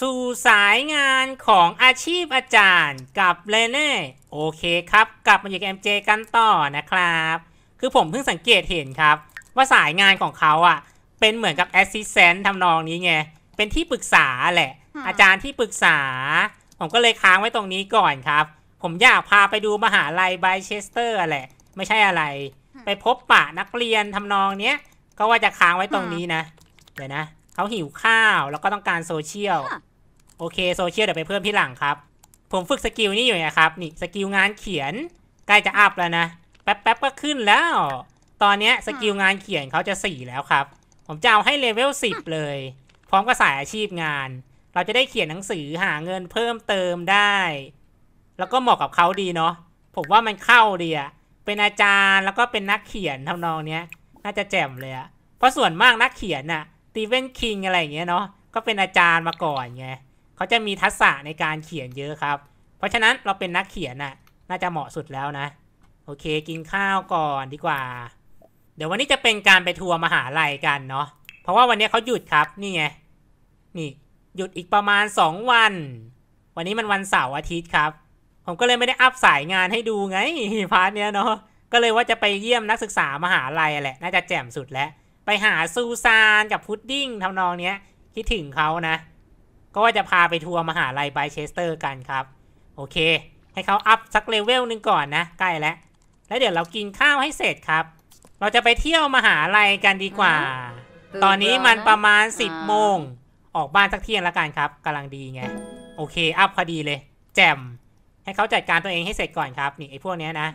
สู่สายงานของอาชีพอาจารย์กับเลเน่โอเคครับกลับมาอยู่กับ MJ กันต่อนะครับ คือผมเพิ่งสังเกตเห็นครับ ว่าสายงานของเขาอะ่ะ เป็นเหมือนกับแอสซิสแตนต์ทำนองนี้ไง เป็นที่ปรึกษาแหละ อาจารย์ที่ปรึกษา ผมก็เลยค้างไว้ตรงนี้ก่อนครับ ผมอยากพาไปดูมหาลัยไบเชสเตอร์แหละ ไม่ใช่อะไร ไปพบปะนักเรียนทำนองเนี้ยก็ว่าจะค้างไว้ตรงนี้นะเดี๋ยวนะเขาหิวข้าว แล้วก็ต้องการโซเชียล โอเค โซเชียลเดี๋ยวไปเพิ่มที่หลังครับ ผมฝึกสกิลนี้อยู่นะครับ นี่สกิลงานเขียนใกล้จะอัพแล้วนะ แป๊บๆก็ขึ้นแล้ว ตอนนี้สกิลงานเขียนเขาจะสี่แล้วครับ ผมจะเอาให้เลเวลสิบเลย พร้อมกับสายอาชีพงาน เราจะได้เขียนหนังสือหาเงินเพิ่มเติมได้ แล้วก็เหมาะกับเขาดีเนาะ ผมว่ามันเข้าดีอะเป็นอาจารย์แล้วก็เป็นนักเขียนทำนองเนี้ย น่าจะแจ่มเลยอะเพราะส่วนมากนักเขียนน่ะตีเวนคิงอะไรอย่างเงี้ยเนาะก็เป็นอาจารย์มาก่อนไงเขาจะมีทักษะในการเขียนเยอะครับ เพราะฉะนั้นเราเป็นนักเขียนน่ะน่าจะเหมาะสุดแล้วนะ โอเคกินข้าวก่อนดีกว่า เดี๋ยววันนี้จะเป็นการไปทัวร์มหาลัยกันเนาะเพราะว่าวันนี้เขาหยุดครับนี่ไงนี่ หยุดอีกประมาณ 2 วัน วันนี้มันวันเสาร์อาทิตย์ครับ ผมก็เลยไม่ได้อัพสายงานให้ดูไงพาร์ทเนี้ยเนาะก็เลยว่าจะไปเยี่ยมนักศึกษามหาลัยแหละน่าจะแจ่มสุดแล้วไปหาซูซานกับพุดดิ้งทำนองเนี้ยคิดถึงเขานะ ก็ว่าจะพาไปทัวร์มหาลัยไบเชสเตอร์กันครับ โอเค ให้เขาอัพสักเลเวลหนึ่งก่อนนะใกล้แล้วแล้วเดี๋ยวเรากินข้าวให้เสร็จครับ เราจะไปเที่ยวมหาลัยกันดีกว่า ตอนนี้มันประมาณสิบโมงออกบ้านสักเที่ยงละกันครับกำลังดีไงโอเคอัพพอดีเลย แจมให้เขาจัดการตัวเองให้เสร็จก่อนครับนี่ไอ้พวกเนี้ยนะ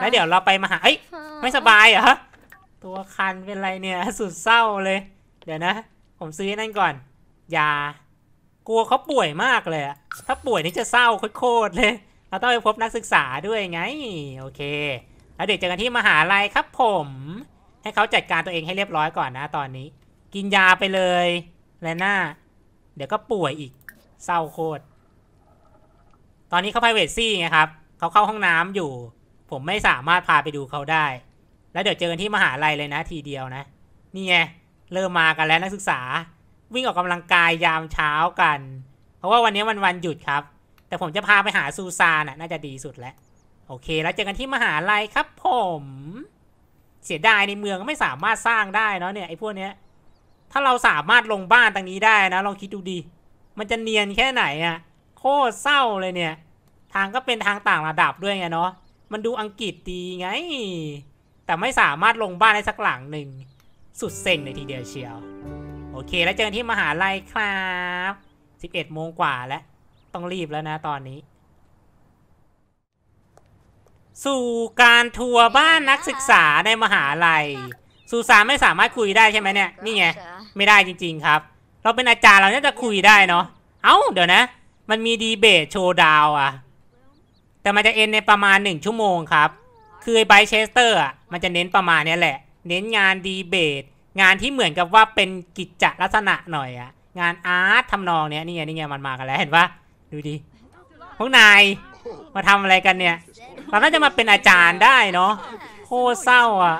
แล้วเดี๋ยวเราไปมหาเอ้ยไม่สบายเหรอตัวคันเป็นไรเนี่ยสุดเศร้าเลย เดี๋ยวนะ ผมซื้อนั่นก่อน ยา กลัวเขาป่วยมากเลยอะถ้าป่วยนี่จะเศร้าโคตรเลยเราต้องไปพบนักศึกษาด้วยไง โอเคแล้วเดี๋ยวเจอกันที่มหาลัยครับ ผมให้เขาจัดการตัวเองให้เรียบร้อยก่อนนะตอนนี้ กินยาไปเลย และหน้าเดี๋ยวก็ป่วยอีกเศร้าโคตรตอนนี้เขาไพรเวทซี่ไงครับเขาเข้าห้องน้ำอยู่ ผมไม่สามารถพาไปดูเขาได้แล้วเดี๋ยวเจอกันที่มหาลัยเลยนะ ทีเดียวนะ นี่ไงเริ่มมากันแล้วนักศึกษา วิ่งออกกำลังกายยามเช้ากัน เพราะว่าวันนี้วันวันหยุดครับ แต่ผมจะพาไปหาซูซานน่าจะดีสุดแล้วโอเค แล้วเจอกันที่มหาลัยครับ ผม เสียดายในเมืองไม่สามารถสร้างได้เนาะเนี่ยไอ้พวกเนี้ย ถ้าเราสามารถลงบ้านตรงนี้ได้นะลองคิดดูดี มันจะเนียนแค่ไหนอะโคตรเศร้าเลยเนี่ย ทางก็เป็นทางต่างระดับด้วยไงเนาะมันดูอังกฤษดีไงแต่ไม่สามารถลงบ้านได้สักหลังหนึ่งสุดเซ็งเลยทีเดียวเชียว โอเค แล้วเจอกันที่มหาลัยครับ11โมงกว่าแล้วต้องรีบแล้วนะตอนนี้ สู่การทัวร์บ้านนักศึกษาในมหาลัยสุสานไม่สามารถคุยได้ใช่ไหมเนี่ยนี่ไง ไม่ได้จริงๆครับ เราเป็นอาจารย์เราเนี่ยจะคุยได้เนาะเอ้าเดี๋ยวนะ มันมีดีเบตโชว์ดาวอะแต่มันจะเอ็นในประมาณหนึ่งชั่วโมงครับ คือไบเชสเตอร์อะมันจะเน้นประมาณนี้แหละ เน้นงานดีเบต งานที่เหมือนกับว่าเป็นกิจลักษณะหน่อยอะ งานอาร์ตทำนองเนี้ยนี่ไงนี่ไงมันมากันแล้วเห็นปะดูดิพวกนาย มาทำอะไรกันเนี่ยเราน่าจะมาเป็นอาจารย์ได้เนาะโคเศร้าอ่ะ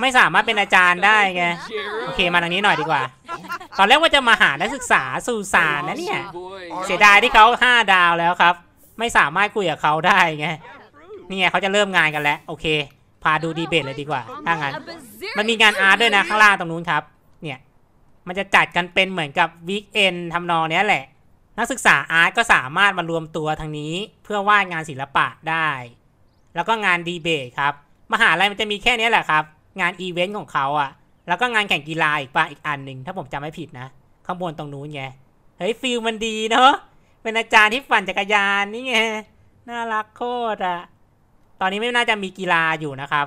ไม่สามารถเป็นอาจารย์ได้ไงโอเคมาทางนี้หน่อยดีกว่า ตอนแรกว่าจะมาหานักศึกษาสู่สารนะเนี่ย เสียดายที่เขา5ดาวแล้วครับ ไม่สามารถคุยกับเขาได้ไงนี่ไงเขาจะเริ่มงานกันแล้ว โอเคพาดูดีเบตเลยดีกว่าถ้างั้นมันมีงานอาร์ตด้วยนะ ข้างล่างตรงนู้นครับ เนี่ย มันจะจัดกันเป็นเหมือนกับวีคเอนทำนองนี้แหละ นักศึกษาอาร์ตก็สามารถมารวมตัวทางนี้เพื่อวาดงานศิลปะได้แล้วก็งานดีเบตครับ มหาลัยมันจะมีแค่นี้แหละครับ งานอีเวนต์ของเขาอะแล้วก็งานแข่งกีฬาอีกปะอีกอันหนึ่งถ้าผมจำไม่ผิดนะข้างบนตรงนู้นไงเฮ้ยฟิลมันดีเนาะเป็นอาจารย์ที่ฝันจักรยานนี่ไงน่ารักโคตรอะตอนนี้ไม่น่าจะมีกีฬาอยู่นะครับ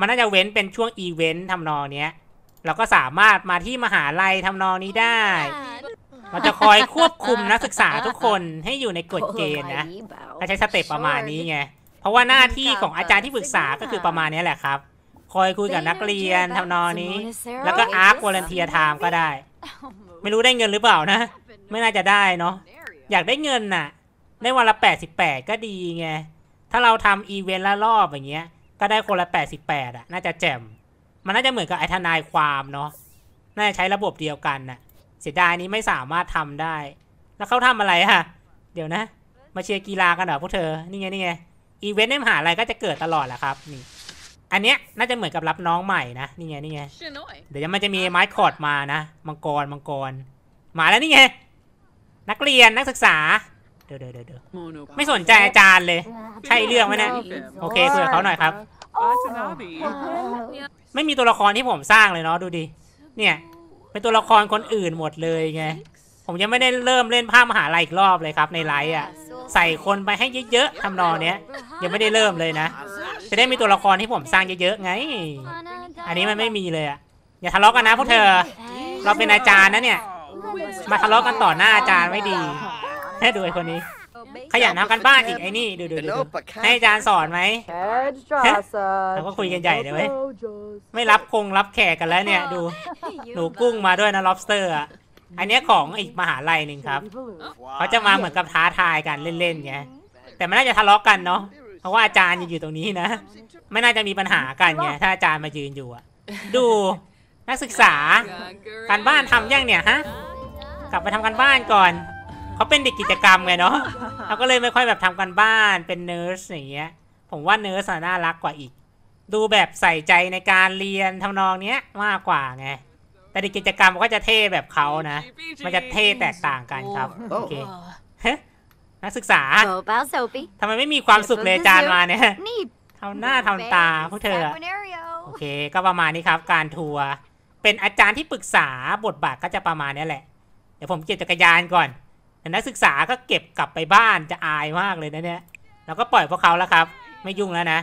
มันน่าจะเว้นเป็นช่วงอีเวนต์ทำนองเนี้ยเราก็สามารถมาที่มหาลัยทำนองนี้ได้เราจะคอยควบคุมนักศึกษาทุกคนให้อยู่ในกฎเกณฑ์นะเราใช้สเต็ปประมาณนี้ไง เพราะว่าหน้าที่ของอาจารย์ที่ปรึกษาก็คือประมาณนี้แหละครับ คอยคุยกับนักเรียนทำนองนี้ แล้วก็อาร์ควอลเนเทียไทม์ก็ได้ ไม่รู้ได้เงินหรือเปล่านะ ไม่น่าจะได้เนาะ อยากได้เงินน่ะได้วันละ 88 ก็ดีไงถ้าเราทำอีเวนต์ละรอบอย่างเงี้ย ก็ได้คนละแปดสิบแปดอ่ะ น่าจะแจ่มมันน่าจะเหมือนกับไอทนายความเนาะ น่าจะใช้ระบบเดียวกันน่ะ เสียดายนี้ไม่สามารถทำได้ แล้วเขาทำอะไรฮะเดี๋ยวนะ มาเชียร์กีฬากันเหรอพวกเธอ นี่ไงนี่ไง อีเวนต์ในมหาลัยก็จะเกิดตลอดแหละครับ นี่ อันเนี้ยน่าจะเหมือนกับรับน้องใหม่นะ นี่ไงนี่ไง เดี๋ยวมันจะมีไม้คอร์ดมานะ มังกรมังกรมาแล้วนี่ไง นักเรียนนักศึกษาเดี๋ยวเดี๋ยวเดี๋ยวไม่สนใจอาจารย์เลย ใช่เรื่องไหมนะ โอเคคุยกับเขาหน่อยครับ ไม่มีตัวละครที่ผมสร้างเลยเนาะดูดิเนี่ยเป็นตัวละครคนอื่นหมดเลยไงผมยังไม่ได้เริ่มเล่นภาพมหาลัยอีกรอบเลยครับในไลฟ์อ่ะใส่คนไปให้เยอะ ๆทำนองเนี้ย ยังไม่ได้เริ่มเลยนะ จะได้มีตัวละครที่ผมสร้างเยอะ ๆ ไง อันนี้มันไม่มีเลยอ่ะอย่าทะเลาะกันนะพวกเธอเราเป็นอาจารย์นะเนี่ยมาทะเลาะกันต่อหน้าอาจารย์ไม่ดีให้ดูไอ้คนนี้ ขยันทำกันบ้านอีกไอ้นี่ดูดูดูให้อาจารย์สอนไหมแล้วก็คุยกันใหญ่เลยเว้ยไม่รับคงรับแขกกันแล้วเนี่ย ดูหนูกุ้งมาด้วยนะ lobster อ่ะอันนี้ของอีกมหาลัยหนึ่งครับเขาจะมาเหมือนกับท้าทายกันเล่นๆไงแต่ไม่น่าจะทะเลาะกันเนาะเพราะว่าอาจารย์อยู่ตรงนี้นะไม่น่าจะมีปัญหากันไงถ้าอาจารย์มายืนอยู่อะดูนักศึกษาการบ้านทำยังเนี่ยฮะกลับไปทำกันบ้านก่อนเขาเป็นเด็กกิจกรรมไงเนาะเขาก็เลยไม่ค่อยแบบทำกันบ้าน เป็นเนิร์สอย่างเงี้ย ผมว่าเนิร์สน่ารักกว่าอีก ดูแบบใส่ใจในการเรียนทำนองเนี้ยมากกว่าไง แต่เด็กกิจกรรมก็จะเท่แบบเขานะ มันจะเท่แตกต่างกันครับ โอเคนักศึกษาทำไมไม่มีความสุขเลยจานมาเนี่ยทำหน้าทำตาพวกเธอ โอเค ก็ประมาณนี้ครับ การทัวร์ เป็นอาจารย์ที่ปรึกษาบทบาทก็จะประมาณนี้แหละ เดี๋ยวผมเก็บจักรยานก่อนแต่นักศึกษาก็เก็บกลับไปบ้านจะอายมากเลยนะเนี่ยเราก็ปล่อยพวกเขาแล้วครับ ไม่ยุ่งแล้วนะ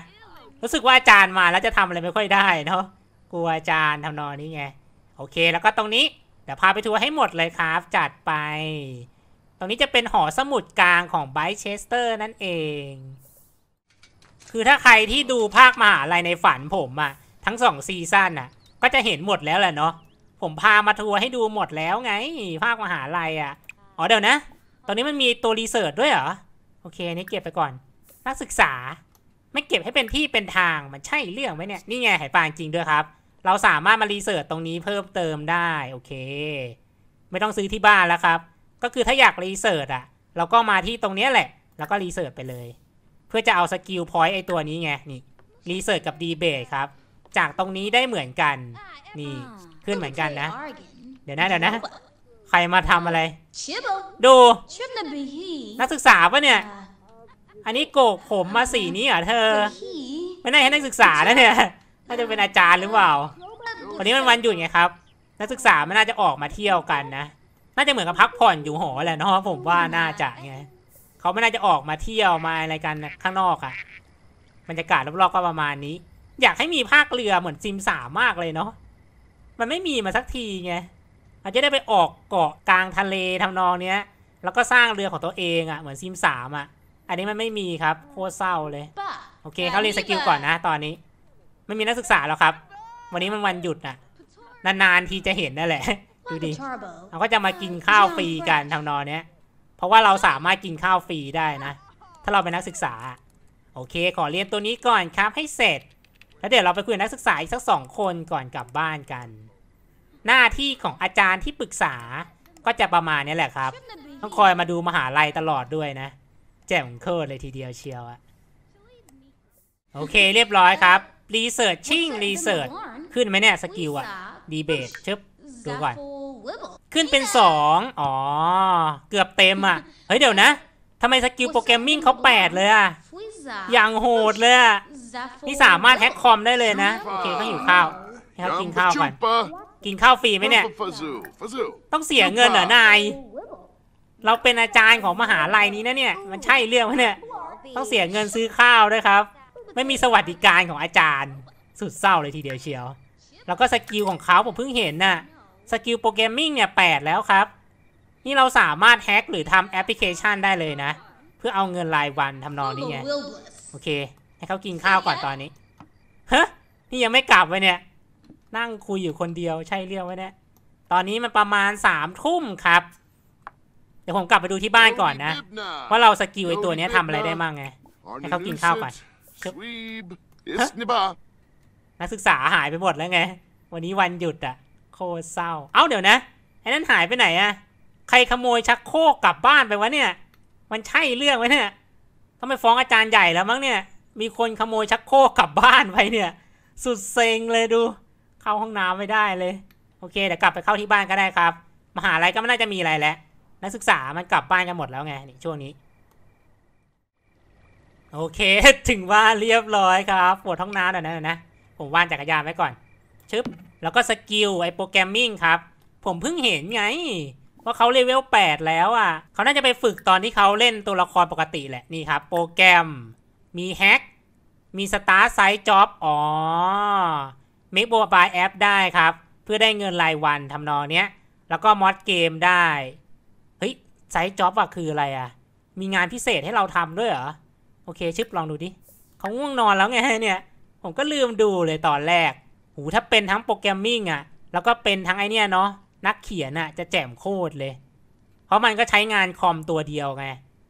รู้สึกว่าอาจารย์มาแล้วจะทำอะไรไม่ค่อยได้เนาะกลัวอาจารย์ทำนอนนี้ไง โอเคแล้วก็ตรงนี้เดี๋ยวพาไปทัวร์ให้หมดเลยครับจัดไป ตรงนี้จะเป็นหอสมุดกลางของไบเชสเตอร์นั่นเอง คือถ้าใครที่ดูภาคมหาลัยในฝันผมอะทั้งสองซีซั่นอะก็จะเห็นหมดแล้วแหละเนาะผมพามาทัวร์ให้ดูหมดแล้วไง ภาคมหาลัยอะอ๋อเดี๋ยวนะตอนนี้มันมีตัวรีเสิร์ชด้วยเหรอ โอเค อันนี้เก็บไปก่อน นักศึกษาไม่เก็บให้เป็นที่เป็นทางมันใช่เรื่องไหมเนี่ย นี่ไงหายปางจริงด้วยครับ เราสามารถมารีเสิร์ชตรงนี้เพิ่มเติมได้โอเค ไม่ต้องซื้อที่บ้านแล้วครับ ก็คือถ้าอยากรีเสิร์ชอะเราก็มาที่ตรงนี้แหละ แล้วก็รีเสิร์ชไปเลย เพื่อจะเอาสกิลพอยต์ไอตัวนี้ไงนี่รีเสิร์ชกับดีเบตครับจากตรงนี้ได้เหมือนกันนี่ขึ้นเหมือนกันนะ เดี๋ยวนะเดี๋ยวนะใครมาทำอะไร ดู นักศึกษาปะเนี่ย อันนี้โกกผมมาสีนี้เหรอเธอ ไม่น่าให่นักศึกษานะเนี่ย น่าจะเป็นอาจารย์หรือเปล่า วันนี้มันวันหยุดไงครับ นักศึกษาไม่น่าจะออกมาเที่ยวกันนะ น่าจะเหมือนกับพักผ่อนอยู่หอแหละเนาะผมว่าน่าจะไง เขาไม่น่าจะออกมาเที่ยวมาอะไรกันข้างนอกอะบรรยากาศรอบๆก็ประมาณนี้ อยากให้มีภาคเรือเหมือนซิมสามากเลยเนาะ มันไม่มีมาสักทีไงาจจะได้ไปออกเกาะกลางทะเลทำนองเนี้ย แล้วก็สร้างเรือของตัวเองอ่ะ เหมือนซิมสามอ่ะ อันนี้มันไม่มีครับ โคตรเศร้าเลย โอเคเขาเรียนสกิลก่อนนะ ตอนนี้ ไม่มีนักศึกษาแล้วครับ วันนี้มันวันหยุดอ่ะ นานๆทีจะเห็นนั่นแหละดูดิเขาก็จะมากินข้าวฟรีกันทำนองเนี้ย เพราะว่าเราสามารถกินข้าวฟรีได้นะ ถ้าเราเป็นนักศึกษา โอเค ขอเรียนตัวนี้ก่อนครับ ให้เสร็จ แล้วเดี๋ยวเราไปคุยกับนักศึกษาอีกสักสองคนก่อนกลับบ้านกันหน้าที่ของอาจารย์ที่ปรึกษาก็จะประมาณนี้แหละครับต้องคอยมาดูมหาลัยตลอดด้วยนะ แจ่มโคตรเลยทีเดียวเชียวอะโอเคเรียบร้อยครับ รีเสิร์ชชิ่งรีเสิร์ช ขึ้นไหมเนี่ยสกิลอะดีเบตชึบดูก่อนขึ้นเป็นสองอ๋อ เกือบเต็มอะเฮ้ยเดี๋ยวนะทำไมสกิลโปรแกรมมิ่งเขาแปดเลยอะอย่างโหดเลยอะนี่สามารถแฮ็กคอมได้เลยนะโอเคก็หิวข้าวให้เขากินข้าวก่อนกินข้าวฟรีไหมเนี่ย ต้องเสียเงินเหรอนาย เราเป็นอาจารย์ของมหาลัยนี้นะเนี่ย มันใช่เรื่องไหมเนี่ย ต้องเสียเงินซื้อข้าวด้วยครับ ไม่มีสวัสดิการของอาจารย์ สุดเศร้าเลยทีเดียวเชียว แล้วก็สกิลของเขาผมเพิ่งเห็นน่ะสกิลโปรแกรมมิ่งเนี่ยแปดแล้วครับ นี่เราสามารถแฮ็กหรือทำแอปพลิเคชันได้เลยนะ เพื่อเอาเงินรายวันทำนองนี้ไง โอเค ให้เขากินข้าวก่อนตอนนี้ฮะนี่ยังไม่กลับไปเนี่ยนั่งคุยอยู่คนเดียวใช่เรื่องไว้เนี่ย ตอนนี้มันประมาณสามทุ่มครับ เดี๋ยวผมกลับไปดูที่บ้านก่อนนะว่าเราสกิลไอตัวนี้ทำอะไรได้มั่งไงให้เขากินข้าวก่อนนักศึกษาหายไปหมดแล้วไง วันนี้วันหยุดอ่ะ โคเศร้า เอ้าเดี๋ยวนะ ไอ้นั่นหายไปไหนอ่ะใครขโมยชักโครกกลับบ้านไปวะเนี่ย มันใช่เรื่องไหมเนี่ยต้องไปฟ้องอาจารย์ใหญ่แล้วมั้งเนี่ย มีคนขโมยชักโครกกลับบ้านไปเนี่ย สุดเซ็งเลยดูเข้าห้องน้ำไม่ได้เลยโอเค เดี๋ยวกลับไปเข้าที่บ้านก็ได้ครับ มหาลัยก็ไม่น่าจะมีอะไรแล้วนักศึกษามันกลับบ้านกันหมดแล้วไงนี่ช่วงนี้โอเค ถึงบ้านเรียบร้อยครับปวดห้องน้ำหน่อยนะนะ ผมว่านจักรยานไว้ก่อน ชึบ แล้วก็สกิลไอโปรแกรมมิ่งครับ ผมเพิ่งเห็นไง ว่าเขาเลเวล8แล้วอ่ะ เขาน่าจะไปฝึกตอนที่เขาเล่นตัวละครปกติแหละนี่ครับโปรแกรมมีแฮกมีสตาร์ไซส์จ็อบอ๋อมิกโ Mobile a p ได้ครับ เพื่อได้เงินรายวันทำนองเนี้ยแล้วก็มอดเกมได้เฮ้ยไซต์จ็อบอะคืออะไรอะมีงานพิเศษให้เราทำด้วยเหรอ โอเคชิบลองดูดิเขาง่วงนอนแล้วไงเนี่ย ผมก็ลืมดูเลยตอนแรกหูถ้าเป็นทั้งโปรแกรมมิ่งอะแล้วก็เป็นทั้งไอเนี้ยเนาะนักเขียนอะจะแจ่มโคตรเลย เพราะมันก็ใช้งานคอมตัวเดียวไง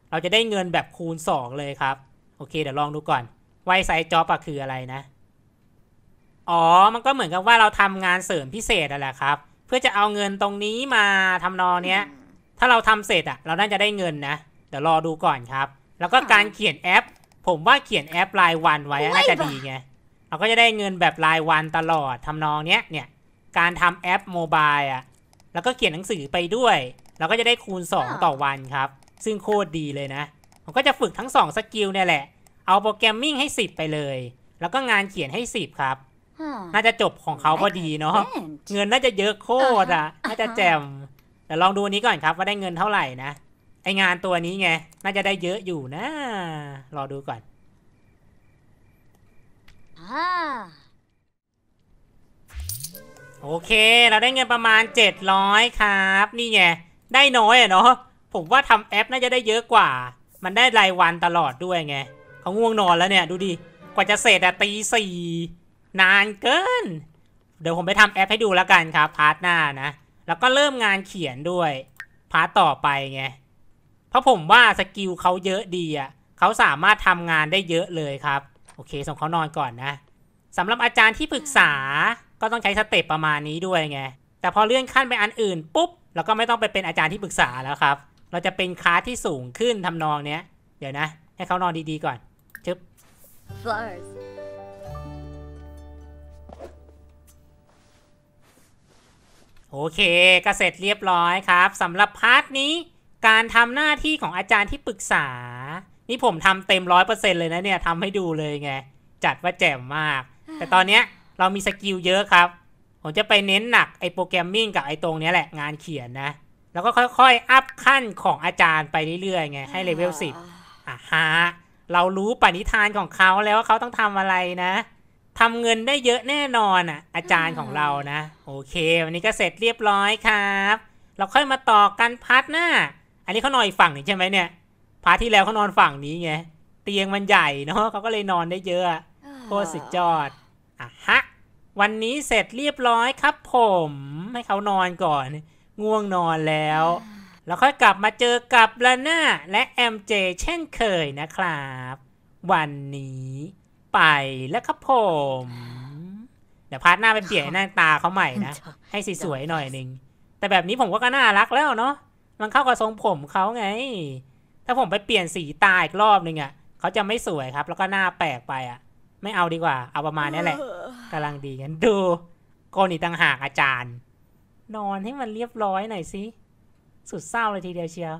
เราจะได้เงินแบบคูณ 2 เลยครับ โอเค เดี๋ยวลองดูก่อนไวไซจ็อบอะคืออะไรนะอ๋อ มันก็เหมือนกับว่าเราทำงานเสริมพิเศษอะแหละครับ เพื่อจะเอาเงินตรงนี้มาทำนองเนี้ย ถ้าเราทำเสร็จอะเราน่าจะได้เงินนะ เดี๋ยวรอดูก่อนครับ แล้วก็การเขียนแอป ผมว่าเขียนแอปรายวัน ไว้ น่าจะดีไง เราก็จะได้เงินแบบรายวันตลอด ทำนองเนี้ย เนี่ย การทำแอปโมบายอะแล้วก็เขียนหนังสือไปด้วย เราก็จะได้คูณ 2 ต่อวันครับ ซึ่งโคตรดีเลยนะผมก็จะฝึกทั้ง2สกิลเนี่ยแหละ เอาโปรแกรมมิ่งให้10ไปเลย แล้วก็งานเขียนให้10ครับน่าจะจบของเขาพอดีเนาะ เงินน่าจะเยอะโคตรอ่ะ น่าจะแจ่ม แต่ลองดูนี้ก่อนครับ ว่าได้เงินเท่าไหร่นะ ไองานตัวนี้ไง น่าจะได้เยอะอยู่นะ รอดูก่อนโอเค เราได้เงินประมาณ 700ครับ นี่ไง ได้น้อยอะเนาะ ผมว่าทำแอปน่าจะได้เยอะกว่า มันได้รายวันตลอดด้วยไงเขาง่วงนอนแล้วเนี่ย ดูดิ กว่าจะเสร็จอะตีสี่นานเกิน เดี๋ยวผมไปทำแอป ให้ดูแล้วกันครับพาร์ทหน้านะ แล้วก็เริ่มงานเขียนด้วยพาร์ทต่อไปไง เพราะผมว่าสกิลเขาเยอะดีอ่ะเขาสามารถทำงานได้เยอะเลยครับ โอเคส่งเขานอนก่อนนะสำหรับอาจารย์ที่ปรึกษา ก็ต้องใช้สเต็ปประมาณนี้ด้วยไง แต่พอเลื่อนขั้นไปอันอื่น ปุ๊บเราก็ไม่ต้องไปเป็นอาจารย์ที่ปรึกษาแล้วครับ เราจะเป็นคลาสที่สูงขึ้นทำนองเนี้ย เดี๋ยวนะ ให้เขานอนดีๆก่อนชึบ f r s โอเคก็เสร็จเรียบร้อยครับสำหรับพาร์ทนี้การทำหน้าที่ของอาจารย์ที่ปรึกษา นี่ผมทำเต็มร้อยเปอร์เซ็นเลยนะเนี่ยทำให้ดูเลยไง จัดว่าแจ่มมาก แต่ตอนเนี้ยเรามีสกิลเยอะครับ ผมจะไปเน้นหนักไอโปรแกรมมิ่งกับไอตรงนี้แหละงานเขียนนะ แล้วก็ค่อยๆ อัพขั้นของอาจารย์ไปเรื่อยๆไง ให้เลเวลสิบอ่ะฮะเรารู้ปณิธานของเขาแล้วว่าเขาต้องทำอะไรนะทำเงินได้เยอะแน่นอนอ่ะ อาจารย์ของเรานะ โอเค วันนี้ก็เสร็จเรียบร้อยครับ เราค่อยมาต่อกันพาร์ทหน้า อันนี้เขานอนอีกฝั่งนี่ใช่ไหมเนี่ย พาร์ทที่แล้วเขานอนฝั่งนี้ไงเตียงมันใหญ่เนาะเขาก็เลยนอนได้เยอะโคตรสุดยอดอ่ะฮะวันนี้เสร็จเรียบร้อยครับผม ให้เขานอนก่อนง่วงนอนแล้วเราค่อยกลับมาเจอกับลาน่าและแอมเจเช่นเคยนะครับ วันนี้ไปแล้วครับผม เดี๋ยวพาร์ทหน้าไปเปลี่ยนหน้าตาเขาใหม่นะ ให้สีสวยหน่อยนึงแต่แบบนี้ผมก็น่ารักแล้วเนาะ มันเข้ากับทรงผมเขาไง ถ้าผมไปเปลี่ยนสีตาอีกรอบนึงอะ่ะเขาจะไม่สวยครับ แล้วก็หน้าแปลกไปอะ่ะ ไม่เอาดีกว่า เอาประมาณนี้แหละกำลังดีกันดูโกนี่ต่างหากอาจารย์ นอนให้มันเรียบร้อยหน่อยสิ สุดเศร้าเลยทีเดียวเชียว